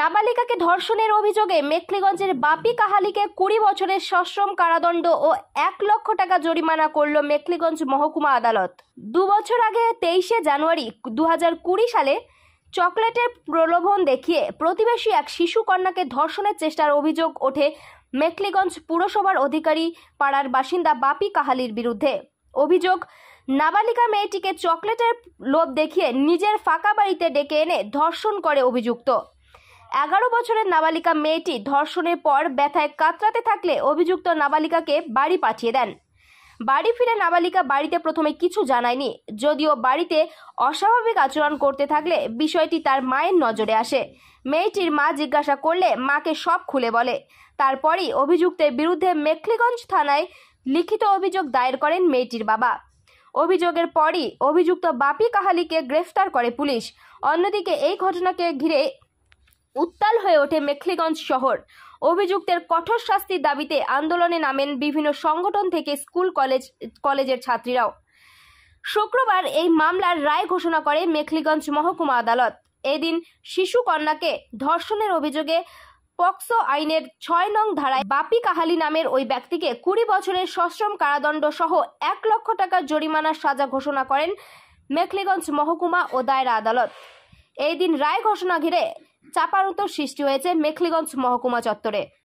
নাবালিকাকে ধর্ষণের অভিযোগে মেখলিগঞ্জের বাপি কাহালিকে কুড়ি বছরের সশ্রম কারাদণ্ড ও এক লক্ষ টাকা জরিমানা করল মেখলিগঞ্জ মহকুমা আদালত দু বছর আগে তেইশে জানুয়ারি দু সালে চকলেটের প্রলোভন দেখিয়ে প্রতিবেশী এক শিশু কন্যাকে ধর্ষণের চেষ্টার অভিযোগ ওঠে মেখলিগঞ্জ পুরসভার অধিকারী পাড়ার বাসিন্দা বাপি কাহালির বিরুদ্ধে অভিযোগ নাবালিকা মেয়েটিকে চকলেটের লোভ দেখিয়ে নিজের ফাঁকা বাড়িতে ডেকে এনে ধর্ষণ করে অভিযুক্ত এগারো বছরের নাবালিকা মেয়েটি ধর্ষণের পর ব্যথায় কাতরাতে থাকলে অভিযুক্ত নাবালিকাকে বাড়ি পাঠিয়ে দেন বাড়ি ফিরে নাবালিকা বাড়িতে প্রথমে কিছু জানায়নি যদিও বাড়িতে অস্বাভাবিক আচরণ করতে থাকলে বিষয়টি তার মায়ের নজরে আসে মেয়েটির মা জিজ্ঞাসা করলে মাকে সব খুলে বলে তারপরই অভিযুক্তের বিরুদ্ধে মেখলিগঞ্জ থানায় লিখিত অভিযোগ দায়ের করেন মেয়েটির বাবা অভিযোগের পরই অভিযুক্ত বাপি কাহালিকে গ্রেফতার করে পুলিশ অন্যদিকে এই ঘটনাকে ঘিরে উত্তাল হয়ে ওঠে মেখলিগঞ্জ শহর অভিযুক্তের কঠোর শাস্তির দাবিতে আন্দোলনে নামেন বিভিন্ন সংগঠন থেকে স্কুল কলেজ কলেজের ছাত্রীরাও শুক্রবার এই মামলার রায় ঘোষণা করে মেখলিগঞ্জ মহকুমা আদালত এদিন শিশু কন্যাকে ধর্ষণের অভিযোগে পক্সো আইনের ছয় নং ধারায় বাপি কাহালি নামের ওই ব্যক্তিকে কুড়ি বছরের সশ্রম কারাদণ্ড সহ এক লক্ষ টাকার জরিমানার সাজা ঘোষণা করেন মেখলিগঞ্জ মহকুমা ও দায়রা আদালত এই দিন রায় ঘোষণা ঘিরে চাপার উত্তর সৃষ্টি হয়েছে মেখলিগঞ্জ মহকুমা চত্বরে